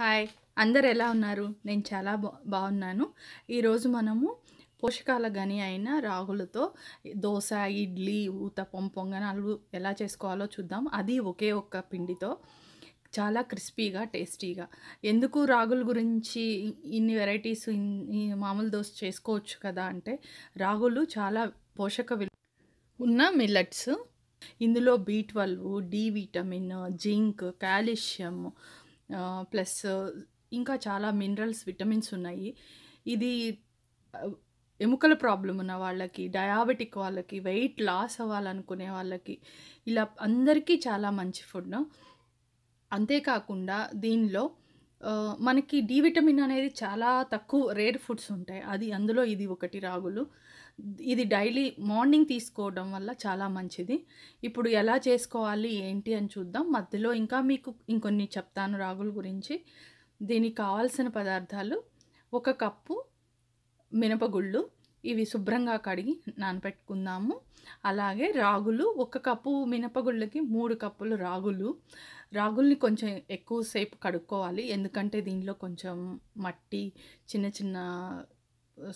hi అందరు ఎలా ఉన్నారు నేను చాలా బా బాగున్నాను ఈరోజు మనము పోషకాల గని అయిన రాగులతో దోశ ఇడ్లీ ఊతపం పొంగనాలు ఎలా చేసుకోవాలో చూద్దాం అది ఒకే ఒక్క పిండితో చాలా క్రిస్పీగా టేస్టీగా ఎందుకు రాగుల గురించి ఇన్ని వెరైటీస్ మామూలు దోశ చేసుకోవచ్చు కదా అంటే రాగులు చాలా పోషక విలు ఉన్న మిల్లెట్స్ ఇందులో B twelve D vitamin zinc calcium plus ఇంకా చాలా మినరల్స్ విటమిన్స్ ఉన్నాయి ఇది ఎముకల ప్రాబ్లం ఉన్న వాళ్ళకి డయాబెటిక్ వాళ్ళకి వెయిట్ లాస్ అవ్వాలనుకునే వాళ్ళకి ఇలా అందరికీ చాలా మంచి ఫుడ్ అంతేకాకుండా దీనిలో మనకి డి విటమిన్ అనేది చాలా తక్కువ రేర్ ఫుడ్స్ ఉంటాయి అది అందులో ఇది ఒకటి రాగులు ఇది డైలీ మార్నింగ్ తీసుకోవడం వల్ల చాలా మంచిది ఇప్పుడు ఎలా చేసుకోవాలి ఏంటి అని చూద్దాం మధ్యలో ఇంకా మీకు ఇంకొన్ని చెప్తాను రాగుల గురించి దీనికి కావాల్సిన పదార్థాలు ఒక కప్పు మినపగుళ్ళు ఇవి శుభ్రంగా కడిగి నానపెట్టుకుందాము అలాగే రాగులు ఒక కప్పు మినపగుళ్ళకి మూడు కప్పులు రాగులు రాగుల్ని కొంచెం ఎక్కువసేపు కడుక్కోవాలి ఎందుకంటే దీనిలో కొంచెం మట్టి చిన్న చిన్న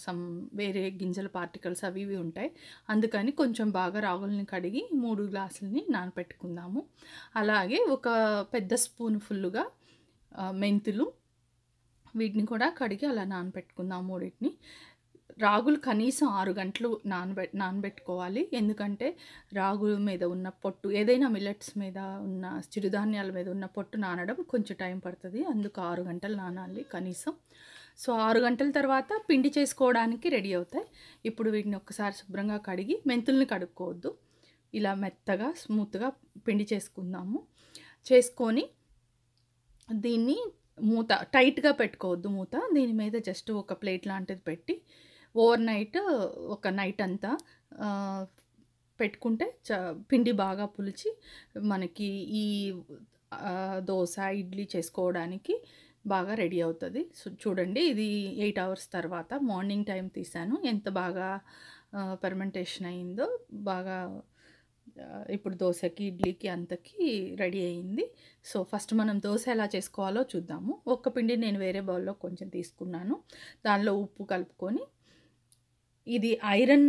సమ్ వేరే గింజల పార్టికల్స్ అవి ఇవి ఉంటాయి అందుకని కొంచెం బాగా రాగులని కడిగి మూడు గ్లాసులని నానపెట్టుకుందాము అలాగే ఒక పెద్ద స్పూన్ ఫుల్లుగా మెంతులు వీటిని కూడా కడిగి అలా నానపెట్టుకుందాం మూడింటిని రాగులు కనీసం ఆరు గంటలు నానబెట్ నానబెట్టుకోవాలి ఎందుకంటే రాగుల మీద ఉన్న పొట్టు ఏదైనా మిల్లెట్స్ మీద ఉన్న చిరుధాన్యాల మీద ఉన్న పొట్టు నానడం కొంచెం టైం పడుతుంది అందుకు ఆరు గంటలు నానాలి కనీసం సో ఆరు గంటల తర్వాత పిండి చేసుకోవడానికి రెడీ అవుతాయి ఇప్పుడు వీటిని ఒక్కసారి శుభ్రంగా కడిగి మెంతుల్ని కడుక్కోవద్దు ఇలా మెత్తగా స్మూత్గా పిండి చేసుకుందాము చేసుకొని దీన్ని మూత టైట్గా పెట్టుకోవద్దు మూత దీని మీద జస్ట్ ఒక ప్లేట్ లాంటిది పెట్టి ఓవర్ నైట్ ఒక నైట్ అంతా పెట్టుకుంటే చ పిండి బాగా పులిచి మనకి ఈ దోశ ఇడ్లీ చేసుకోవడానికి బాగా రెడీ అవుతుంది సో చూడండి ఇది ఎయిట్ అవర్స్ తర్వాత మార్నింగ్ టైం తీసాను ఎంత బాగా పర్మెంటేషన్ అయిందో బాగా ఇప్పుడు దోశకి ఇడ్లీకి అంతకి రెడీ అయింది సో ఫస్ట్ మనం దోశ ఎలా చేసుకోవాలో చూద్దాము ఒక్క పిండి నేను వేరే బౌల్లో కొంచెం తీసుకున్నాను దానిలో ఉప్పు కలుపుకొని ఇది ఐరన్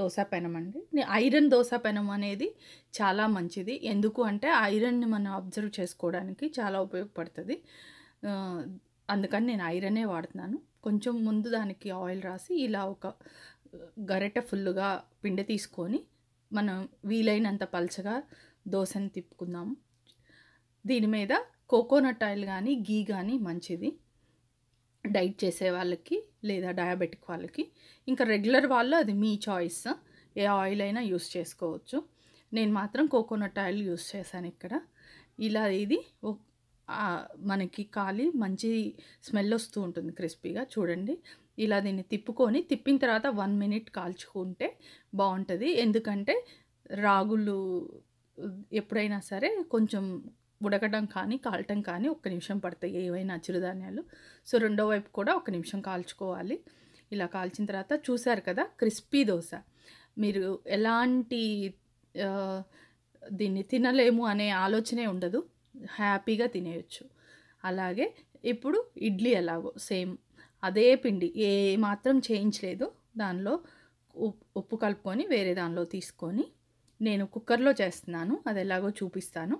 దోశ పెనం అండి ఐరన్ దోశ పెనం అనేది చాలా మంచిది ఎందుకు అంటే ఐరన్ని మనం అబ్జర్వ్ చేసుకోవడానికి చాలా ఉపయోగపడుతుంది అందుకని నేను ఐరనే వాడుతున్నాను కొంచెం ముందు దానికి ఆయిల్ రాసి ఇలా ఒక గరిటె ఫుల్గా పిండి తీసుకొని మనం వీలైనంత పలచగా దోశని తిప్పుకుందాం దీని మీద కోకోనట్ ఆయిల్ కానీ గీ కానీ మంచిది డైట్ చేసే వాళ్ళకి లేదా డయాబెటిక్ వాళ్ళకి ఇంకా రెగ్యులర్ వాళ్ళు అది మీ చాయిస్ ఏ ఆయిల్ అయినా యూస్ చేసుకోవచ్చు నేను మాత్రం కోకోనట్ ఆయిల్ యూస్ చేశాను ఇక్కడ ఇలా ఇది మనకి కాలి మంచి స్మెల్ వస్తూ ఉంటుంది క్రిస్పీగా చూడండి ఇలా దీన్ని తిప్పుకొని తిప్పిన తర్వాత వన్ మినిట్ కాల్చుకుంటే బాగుంటుంది ఎందుకంటే రాగులు ఎప్పుడైనా సరే కొంచెం ఉడకడం కానీ కాలటం కానీ ఒక్క నిమిషం పడతాయి ఏవైనా చిరుధాన్యాలు సో రెండో వైపు కూడా ఒక నిమిషం కాల్చుకోవాలి ఇలా కాల్చిన తర్వాత చూశారు కదా క్రిస్పీ దోశ మీరు ఎలాంటి దీన్ని తినలేము అనే ఆలోచనే ఉండదు హ్యాపీగా తినేయచ్చు అలాగే ఇప్పుడు ఇడ్లీ ఎలాగో సేమ్ అదే పిండి ఏ మాత్రం చేయించలేదు దానిలో ఉప్పు కలుపుకొని వేరే దానిలో తీసుకొని నేను కుక్కర్లో చేస్తున్నాను అది ఎలాగో చూపిస్తాను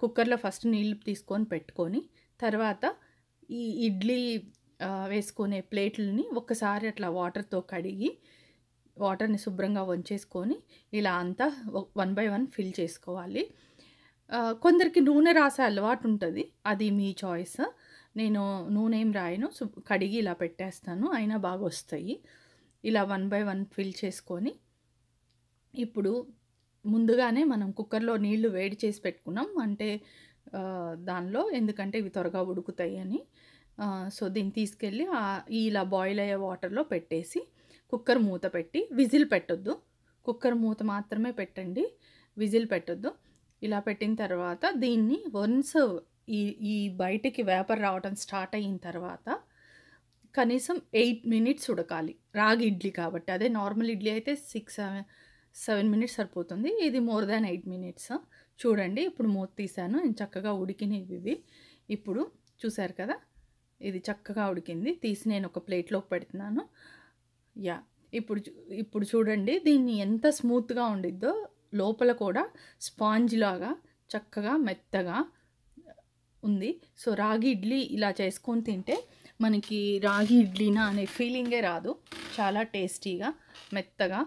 కుక్కర్లో ఫస్ట్ నీళ్ళు తీసుకొని పెట్టుకొని తర్వాత ఈ ఇడ్లీ వేసుకునే ప్లేట్లని ఒక్కసారి అట్లా వాటర్తో కడిగి వాటర్ని శుభ్రంగా వంచేసుకొని ఇలా అంతా వన్ బై వన్ ఫిల్ చేసుకోవాలి కొందరికి నూనె రాసే అలవాటు ఉంటుంది అది మీ చాయిస్ నేను నూనె ఏం రాయను కడిగి ఇలా పెట్టేస్తాను అయినా బాగా వస్తాయి ఇలా వన్ బై వన్ ఫిల్ చేసుకొని ఇప్పుడు ముందుగానే మనం కుక్కర్లో నీళ్లు వేడి చేసి పెట్టుకున్నాం అంటే దానిలో ఎందుకంటే ఇవి త్వరగా ఉడుకుతాయి అని సో దీన్ని తీసుకెళ్ళి ఇలా బాయిల్ అయ్యే వాటర్లో పెట్టేసి కుక్కర్ మూత పెట్టి విజిల్ పెట్టొద్దు కుక్కర్ మూత మాత్రమే పెట్టండి విజిల్ పెట్టొద్దు ఇలా పెట్టిన తర్వాత దీన్ని వన్స్ ఈ ఈ బయటికి వేపర్ రావటం స్టార్ట్ అయిన తర్వాత కనీసం ఎయిట్ మినిట్స్ ఉడకాలి రాగి ఇడ్లీ కాబట్టి అదే నార్మల్ ఇడ్లీ అయితే సిక్స్ సెవెన్ సెవెన్ మినిట్స్ సరిపోతుంది ఇది మోర్ దాన్ ఎయిట్ మినిట్స్ చూడండి ఇప్పుడు మూత తీసాను చక్కగా ఉడికినవి ఇవి ఇప్పుడు చూసారు కదా ఇది చక్కగా ఉడికింది తీసి నేను ఒక ప్లేట్లోకి పెడుతున్నాను యా ఇప్పుడు ఇప్పుడు చూడండి దీన్ని ఎంత స్మూత్గా ఉండిద్దో లోపల కూడా స్పాంజ్ లాగా చక్కగా మెత్తగా ఉంది సో రాగి ఇడ్లీ ఇలా చేసుకొని తింటే మనకి రాగి ఇడ్లీనా అనే ఫీలింగే రాదు చాలా టేస్టీగా మెత్తగా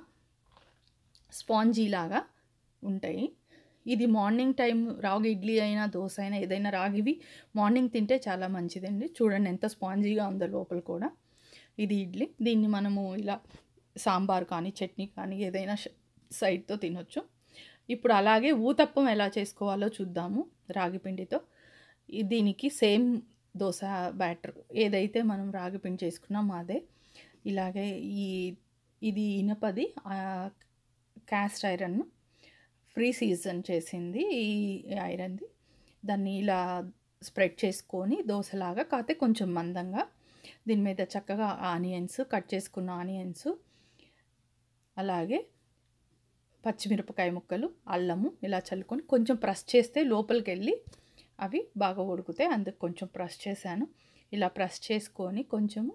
స్పాంజీలాగా ఉంటాయి ఇది మార్నింగ్ టైం రాగి ఇడ్లీ అయినా దోశ అయినా ఏదైనా రాగివి మార్నింగ్ తింటే చాలా మంచిదండి చూడండి ఎంత స్పాంజీగా ఉందో లోపల కూడా ఇది ఇడ్లీ దీన్ని మనము ఇలా సాంబార్ కానీ చట్నీ కానీ ఏదైనా సైడ్తో తినొచ్చు ఇప్పుడు అలాగే ఊతప్పం ఎలా చేసుకోవాలో చూద్దాము రాగిపిండితో దీనికి సేమ్ దోశ బ్యాటర్ ఏదైతే మనం రాగిపిండి చేసుకున్నాము అదే ఇలాగే ఈ ఇది ఇనపది క్యాస్ట్ ఐరన్ ఫ్రీ సీజన్ చేసింది ఈ ఐరన్ది దాన్ని ఇలా స్ప్రెడ్ చేసుకొని దోశలాగా కాకపోతే కొంచెం మందంగా దీని మీద చక్కగా ఆనియన్స్ కట్ చేసుకున్న ఆనియన్స్ అలాగే పచ్చిమిరపకాయ ముక్కలు అల్లము ఇలా చల్లుకొని కొంచెం ప్రెస్ చేస్తే లోపలికి వెళ్ళి అవి బాగా ఉడుకుతాయి అందుకు కొంచెం ప్రెస్ చేశాను ఇలా ప్రెస్ చేసుకొని కొంచెము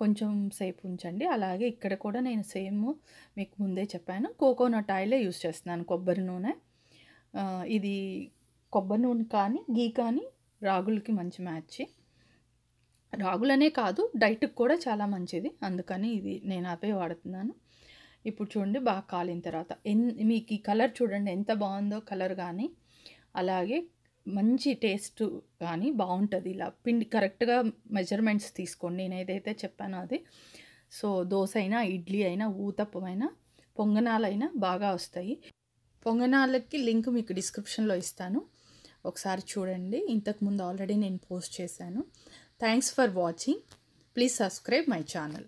కొంచెం సేపు ఉంచండి అలాగే ఇక్కడ కూడా నేను సేమ్ మీకు ముందే చెప్పాను కోకోనట్ ఆయిలే యూస్ చేస్తున్నాను కొబ్బరి నూనె ఇది కొబ్బరి నూనె కానీ గీ కానీ రాగులకి మంచి మ్యాచ్ రాగులనే కాదు డైట్కి కూడా చాలా మంచిది అందుకని ఇది నేను ఆపే వాడుతున్నాను ఇప్పుడు చూడండి బాగా కాలిన తర్వాత ఎన్ మీకు ఈ కలర్ చూడండి ఎంత బాగుందో కలర్ కానీ అలాగే మంచి టేస్ట్ కానీ బాగుంటుంది ఇలా పిండి కరెక్ట్గా మెజర్మెంట్స్ తీసుకోండి నేను ఏదైతే చెప్పానో అది సో దోశ అయినా ఇడ్లీ అయినా ఊతప్పమైనా పొంగనాలైనా బాగా వస్తాయి పొంగనాలకి లింక్ మీకు డిస్క్రిప్షన్లో ఇస్తాను ఒకసారి చూడండి ఇంతకుముందు ఆల్రెడీ నేను పోస్ట్ చేశాను thanks for watching please subscribe my channel